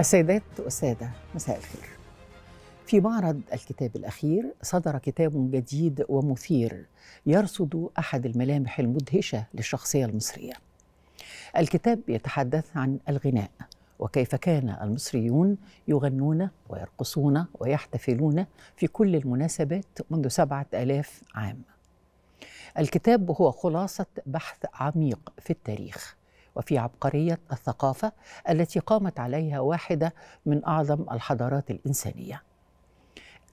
السيدات والسادة مساء الخير في معرض الكتاب الأخير صدر كتاب جديد ومثير يرصد أحد الملامح المدهشة للشخصية المصرية الكتاب يتحدث عن الغناء وكيف كان المصريون يغنون ويرقصون ويحتفلون في كل المناسبات منذ سبعة آلاف عام الكتاب هو خلاصة بحث عميق في التاريخ وفي عبقرية الثقافة التي قامت عليها واحدة من أعظم الحضارات الإنسانية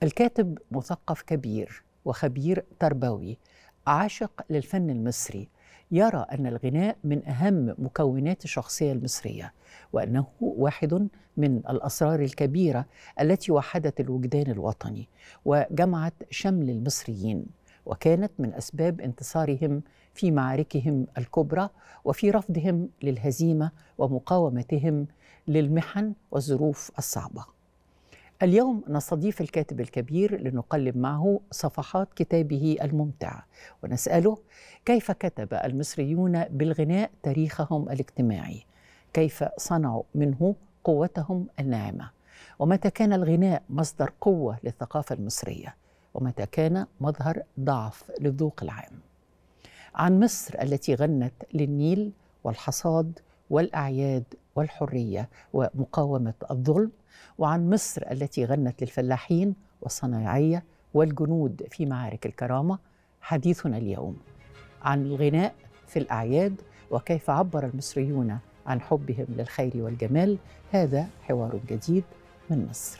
الكاتب مثقف كبير وخبير تربوي عاشق للفن المصري يرى أن الغناء من أهم مكونات الشخصية المصرية وأنه واحد من الأسرار الكبيرة التي وحدت الوجدان الوطني وجمعت شمل المصريين وكانت من اسباب انتصارهم في معاركهم الكبرى وفي رفضهم للهزيمه ومقاومتهم للمحن والظروف الصعبه. اليوم نستضيف الكاتب الكبير لنقلب معه صفحات كتابه الممتع ونساله كيف كتب المصريون بالغناء تاريخهم الاجتماعي؟ كيف صنعوا منه قوتهم الناعمه؟ ومتى كان الغناء مصدر قوه للثقافه المصريه؟ ومتى كان مظهر ضعف للذوق العام عن مصر التي غنت للنيل والحصاد والاعياد والحريه ومقاومه الظلم وعن مصر التي غنت للفلاحين والصنايعيه والجنود في معارك الكرامه حديثنا اليوم عن الغناء في الاعياد وكيف عبر المصريون عن حبهم للخير والجمال هذا حوار جديد من مصر